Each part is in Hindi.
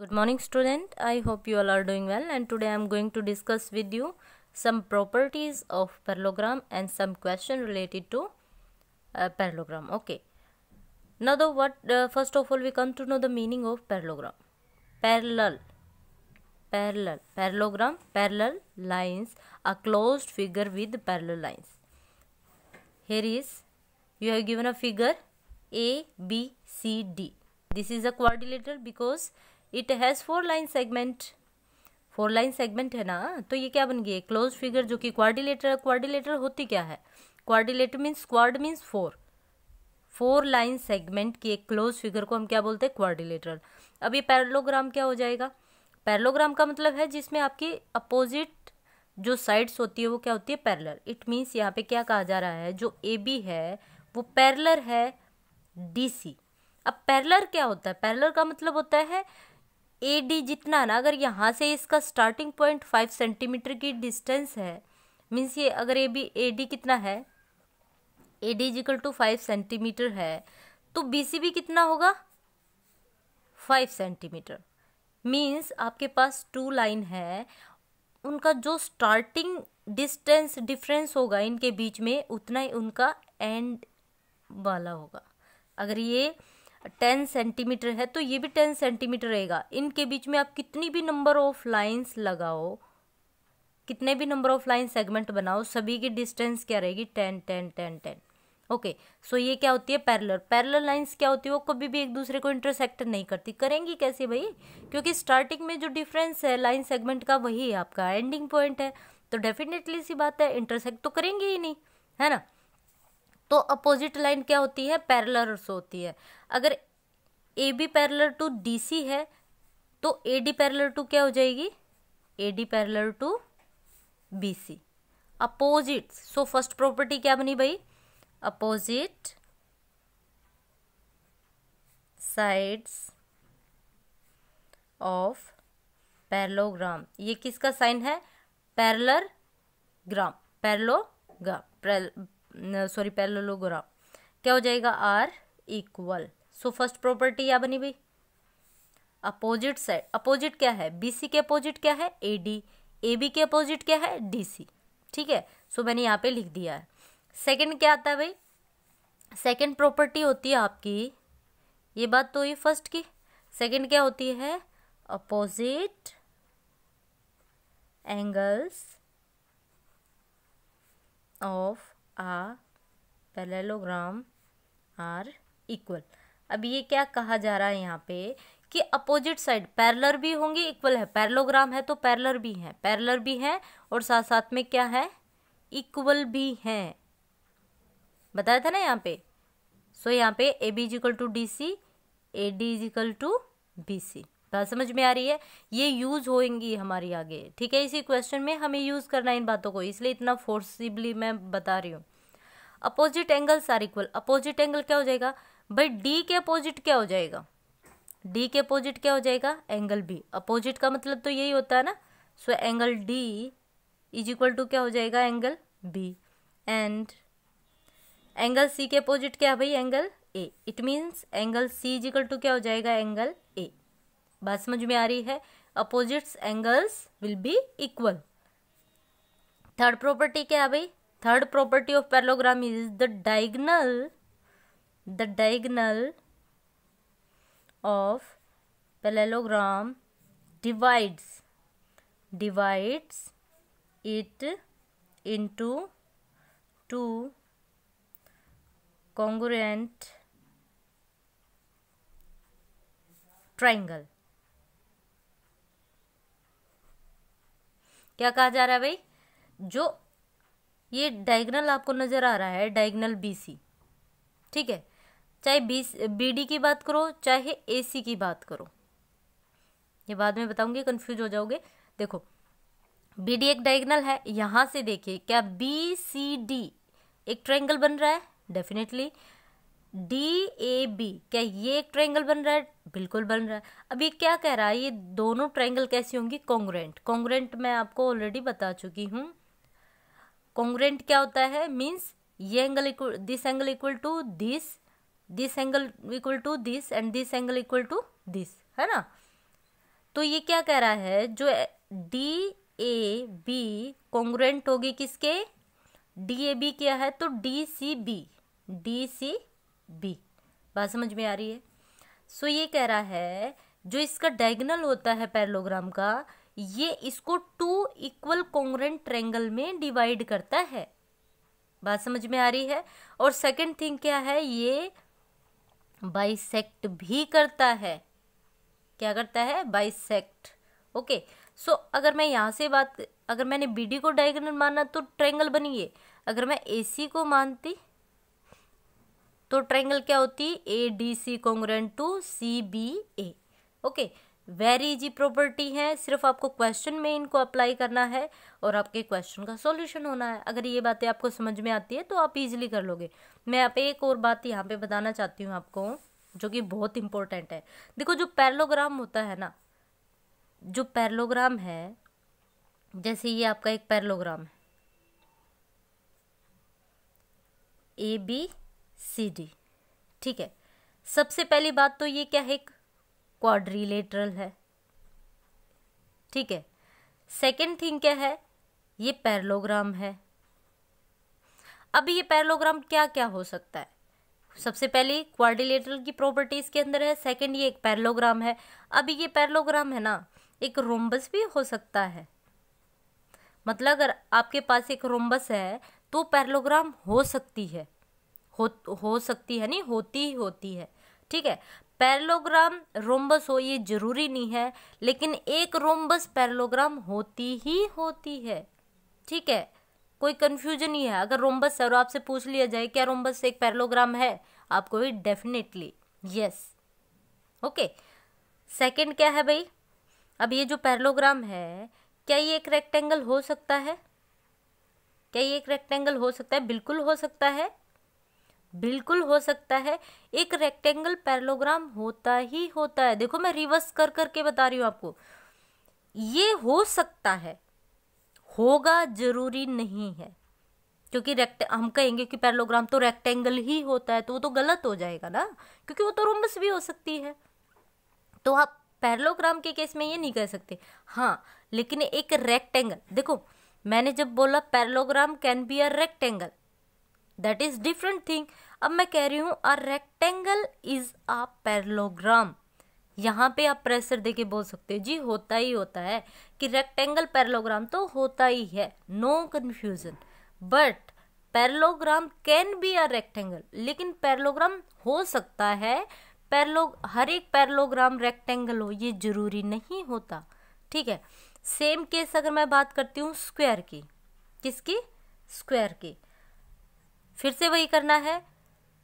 Good morning student, I hope you all are doing well and today I am going to discuss with you some properties of parallelogram and some question related to uh, parallelogram. Okay. Now the what uh, first of all we come to know the meaning of parallelogram. Parallel parallel parallelogram parallel lines a closed figure with parallel lines. Here is you have given a figure A B C D. This is a quadrilateral because it has four line segment four line segment है ना तो ये क्या बन गई है क्लोज फिगर जो कि क्वारिलेटर क्वारिलेटर होती क्या है quadrilateral means quad means four four line segment की एक क्लोज फिगर को हम क्या बोलते हैं क्वारिलेटर अब ये पैरलोग्राम क्या हो जाएगा पैरलोग्राम का मतलब है जिसमें आपकी अपोजिट जो साइड्स होती है वो क्या होती है पैरलर इट मीन्स यहाँ पे क्या कहा जा रहा है जो ए बी है वो पैरलर है डी सी अब पैरलर क्या होता है पैरलर का मतलब होता है ए डी जितना ना अगर यहाँ से इसका स्टार्टिंग पॉइंट फाइव सेंटीमीटर की डिस्टेंस है मीन्स ये अगर ए बी ए डी कितना है A D equal to five centimetre है तो बी सी बी कितना होगा फाइव सेंटीमीटर मीन्स आपके पास टू लाइन है उनका जो स्टार्टिंग डिस्टेंस डिफरेंस होगा इनके बीच में उतना ही उनका एंड वाला होगा अगर ये टेन सेंटीमीटर है तो ये भी टेन सेंटीमीटर रहेगा इनके बीच में आप कितनी भी नंबर ऑफ लाइंस लगाओ कितने भी नंबर ऑफ लाइन सेगमेंट बनाओ सभी की डिस्टेंस क्या रहेगी ten ten ten ten okay so ये क्या होती है पैरलर पैरलर लाइंस क्या होती है वो कभी भी एक दूसरे को इंटरसेक्ट नहीं करती करेंगी कैसे भाई क्योंकि स्टार्टिंग में जो डिफरेंस है लाइन सेगमेंट का वही आपका एंडिंग पॉइंट है तो डेफिनेटली सी बात है इंटरसेक्ट तो करेंगे ही नहीं है ना तो अपोजिट लाइन क्या होती है पैरलर से होती है अगर A B parallel to D C है तो ए डी पैरलर टू क्या हो जाएगी A D parallel to B C opposite so first property क्या बनी भाई अपोजिट साइड्स ऑफ पैरलोग्राम ये किसका साइन है parallelogram parallelogram sorry parallelogram क्या हो जाएगा are equal so first property क्या बनी भाई अपोजिट साइड अपोजिट क्या है बीसी के अपोजिट क्या है ए डी ए बी के अपोजिट क्या है डी सी ठीक है सो so, मैंने यहाँ पे लिख दिया है सेकंड क्या आता है भाई सेकंड प्रॉपर्टी होती है आपकी ये बात तो हुई फर्स्ट की सेकंड क्या होती है opposite angles of a parallelogram are equal अब ये क्या कहा जा रहा है यहाँ पे कि अपोजिट साइड पैरलर भी होंगे इक्वल है पैरलोग्राम है तो पैरलर भी हैं पैरलर भी हैं और साथ साथ में क्या है इक्वल भी हैं बताया था ना यहाँ पे सो so, यहाँ पे A B equal to D C A D equal to B C बात समझ में आ रही है ये यूज़ होएंगी हमारी आगे ठीक है इसी क्वेश्चन में हमें यूज़ करना है इन बातों को इसलिए इतना फोर्सिबली मैं बता रही हूँ opposite angles are equal opposite angle क्या हो जाएगा भाई डी के अपोजिट क्या हो जाएगा डी के अपोजिट क्या हो जाएगा एंगल बी अपोजिट का मतलब तो यही होता है ना so angle D is equal to क्या हो जाएगा angle B and angle C के अपोजिट क्या है भाई angle A it means angle C is equal to क्या हो जाएगा एंगल ए बात समझ में आ रही है opposites angles will be equal third property क्या है भाई third property of parallelogram is the diagonal the diagonal of parallelogram divides divides it into two congruent triangle क्या कहा जा रहा है भाई जो ये डायगनल आपको नज़र आ रहा है डायगनल बी सी ठीक है चाहे बी बी डी की बात करो चाहे ए सी की बात करो ये बाद में बताऊंगी कंफ्यूज हो जाओगे देखो बी डी एक डायगनल है यहाँ से देखिए क्या बी सी डी एक ट्रायंगल बन रहा है डेफिनेटली डी ए बी क्या ये एक ट्रायंगल बन रहा है बिल्कुल बन रहा है अब ये क्या कह रहा है ये दोनों ट्रायंगल कैसी होंगी कॉन्ग्रेंट कॉन्ग्रेंट मैं आपको ऑलरेडी बता चुकी हूँ कॉन्ग्रेंट क्या होता है मीन्स ये angle equal this angle equal to this this angle equal to this and this angle equal to this है ना तो ये क्या कह रहा है जो डी ए बी कॉन्ग्रेंट होगी किसके डी ए बी क्या है तो D C B D C B बात समझ में आ रही है सो ये कह रहा है जो इसका डायगनल होता है पैरलोग्राम का ये इसको टू इक्वल कॉन्ग्रेंट ट्रेंगल में डिवाइड करता है बात समझ में आ रही है और सेकंड थिंग क्या है ये बाइसेक्ट भी करता है क्या करता है बाइसेक्ट ओके सो अगर मैं यहाँ से बात अगर मैंने बी डी को डायगोनल माना तो ट्रेंगल बनिए अगर मैं ए सी को मानती तो ट्राइंगल क्या होती है A D C congruent to C B A okay very easy property है सिर्फ आपको क्वेश्चन में इनको अप्लाई करना है और आपके क्वेश्चन का सॉल्यूशन होना है अगर ये बातें आपको समझ में आती है तो आप इजीली कर लोगे मैं आप एक और बात यहाँ पे बताना चाहती हूँ आपको जो कि बहुत इंपॉर्टेंट है देखो जो पैरलोग्राम होता है ना जो पैरलोग्राम है जैसे ये आपका एक पैरलोग्राम है ए बी सी डी ठीक है सबसे पहली बात तो ये क्या है एक क्वाड्रीलेटरल है ठीक है सेकेंड थिंग क्या है ये पैरलोग्राम है अब ये पैरलोग्राम क्या क्या हो सकता है सबसे पहले क्वाड्रिलेटरल की प्रॉपर्टीज़ के अंदर है सेकेंड ये एक पैरलोग्राम है अब ये पैरलोग्राम है ना एक रोम्बस भी हो सकता है मतलब अगर आपके पास एक रोम्बस है तो पैरलोग्राम हो सकती है हो हो सकती है नहीं होती ही होती है ठीक है पैरलोग्राम रोम्बस हो ये जरूरी नहीं है लेकिन एक रोम्बस पैरलोग्राम होती ही होती है ठीक है कोई कन्फ्यूजन ही है अगर रोम्बस सर आपसे पूछ लिया जाए क्या रोम्बस एक पैरलोग्राम है आपको भी डेफिनेटली यस ओके सेकंड क्या है भाई अब ये जो पैरलोग्राम है क्या ये एक रेक्टेंगल हो सकता है क्या ये एक रेक्टेंगल हो सकता है बिल्कुल हो सकता है बिल्कुल हो सकता है एक रेक्टेंगल पैरलोग्राम होता ही होता है देखो मैं रिवर्स कर करके बता रही हूं आपको ये हो सकता है होगा जरूरी नहीं है क्योंकि रेक्ट हम कहेंगे कि पैरलोग्राम तो रेक्टेंगल ही होता है तो वो तो गलत हो जाएगा ना क्योंकि वो तो रोमस भी हो सकती है तो आप पैरलोग्राम के केस में ये नहीं कह सकते हाँ लेकिन एक रेक्टेंगल देखो मैंने जब बोला parallelogram can be a rectangle that is different thing अब मैं कह रही हूँ a rectangle is a parallelogram यहाँ पे आप प्रेशर देके बोल सकते हो जी होता ही होता है कि रेक्टेंगल पैरलोग्राम तो होता ही है no confusion but parallelogram can be a rectangle लेकिन पैरलोग्राम हो सकता है पैरलोग हर एक पैरलोग्राम रेक्टेंगल हो ये जरूरी नहीं होता ठीक है सेम केस अगर मैं बात करती हूँ स्क्वायर की किसकी स्क्वायर की फिर से वही करना है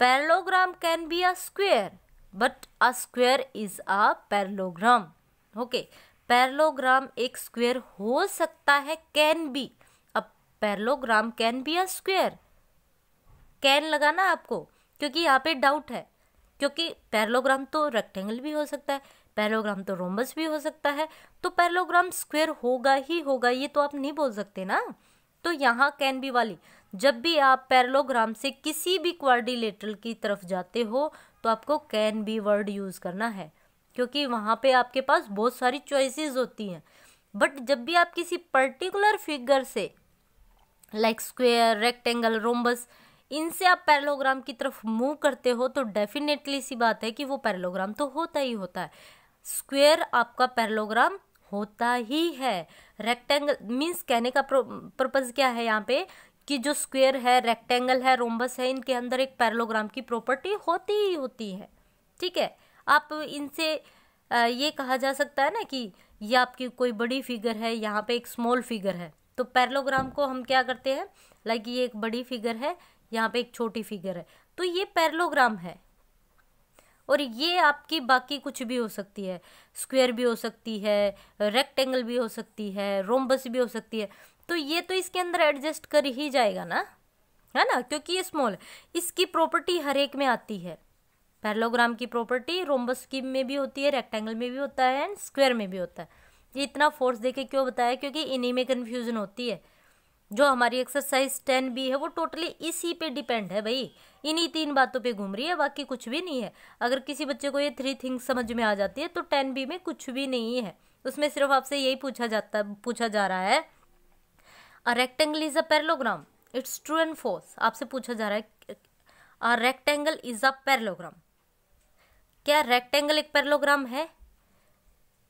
parallelogram can be a square but a square is a parallelogram okay parallelogram एक स्क्वेयर हो सकता है can be a parallelogram can be a square can लगाना आपको क्योंकि यहाँ पे डाउट है क्योंकि पैरलोग्राम तो रेक्टेंगल भी हो सकता है पैरलोग्राम तो रोमस भी हो सकता है तो पैरलोग्राम स्क्वेयर होगा ही होगा ये तो आप नहीं बोल सकते ना तो यहाँ कैन बी वाली जब भी आप पैरलोग्राम से किसी भी क्वारिलेटरल की तरफ जाते हो तो आपको कैन बी वर्ड यूज़ करना है क्योंकि वहाँ पे आपके पास बहुत सारी चॉइसेस होती हैं बट जब भी आप किसी पर्टिकुलर फिगर से लाइक स्क्वेयर रेक्टेंगल रोम्बस इनसे आप पैरलोग्राम की तरफ मूव करते हो तो डेफिनेटली सी बात है कि वो पैरलोग्राम तो होता ही होता है स्क्वेयर आपका पैरलोग्राम होता ही है रेक्टेंगल मीन्स कहने का पर्पज़ क्या है यहाँ पे कि जो स्क्वेयर है रेक्टेंगल है रोम्बस है इनके अंदर एक पैरलोग्राम की प्रॉपर्टी होती ही होती है ठीक है आप इनसे ये कहा जा सकता है ना कि ये आपकी कोई बड़ी फिगर है यहाँ पे एक स्मॉल फिगर है तो पैरलोग्राम को हम क्या करते हैं लाइक ये एक बड़ी फिगर है यहाँ पे एक छोटी फिगर है तो ये पैरलोग्राम है और ये आपकी बाकी कुछ भी हो सकती है स्क्वायर भी हो सकती है रेक्टेंगल भी हो सकती है रोम्बस भी हो सकती है तो ये तो इसके अंदर एडजस्ट कर ही जाएगा ना है ना क्योंकि ये स्मॉल इसकी प्रॉपर्टी हर एक में आती है पैरलोग्राम की प्रॉपर्टी रोम्बस की में भी होती है रेक्टेंगल में भी होता है एंड स्क्वायर में भी होता है ये इतना फोर्स देके क्यों बताया क्योंकि इन्हीं में कन्फ्यूज़न होती है जो हमारी एक्सरसाइज टेन बी है वो टोटली इसी पे डिपेंड है भाई इन्हीं तीन बातों पे घूम रही है बाकी कुछ भी नहीं है अगर किसी बच्चे को ये थ्री थिंग्स समझ में आ जाती है तो टेन बी में कुछ भी नहीं है उसमें सिर्फ आपसे यही पूछा जाता पूछा जा रहा है a rectangle is a parallelogram it's true and force आपसे पूछा जा रहा है a rectangle is a parallelogram क्या रेक्टेंगल एक पैरलोग्राम है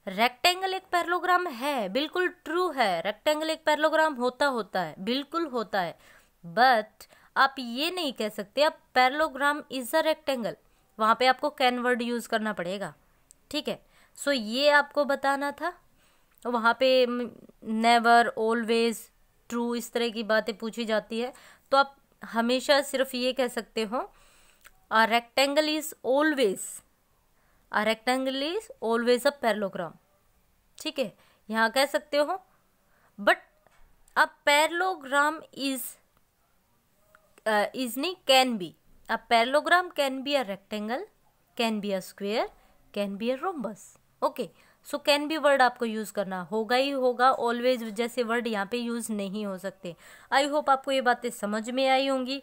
रेक्टेंगल एक पैरलोग्राम है बिल्कुल ट्रू है रेक्टेंगल एक पैरलोग्राम होता होता है बिल्कुल होता है बट आप ये नहीं कह सकते आप पैरलोग्राम इज अ रेक्टेंगल वहाँ पे आपको कैन वर्ड यूज़ करना पड़ेगा ठीक है सो so, ये आपको बताना था वहाँ पे नेवर ऑलवेज ट्रू इस तरह की बातें पूछी जाती है तो आप हमेशा सिर्फ ये कह सकते हो a rectangle is always a rectangle is always a parallelogram ठीक है यहाँ कह सकते हो but a parallelogram is is नहीं can be a parallelogram can be a rectangle can be a square can be a rhombus okay so can be word आपको यूज़ करना होगा ही होगा ऑलवेज जैसे वर्ड यहाँ पे यूज़ नहीं हो सकते आई होप आपको ये बातें समझ में आई होंगी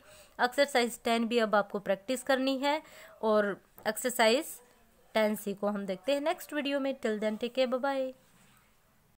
एक्सरसाइज टेन भी अब आपको प्रैक्टिस करनी है और एक्सरसाइज टेन सी को हम देखते हैं नेक्स्ट वीडियो में till then take care bye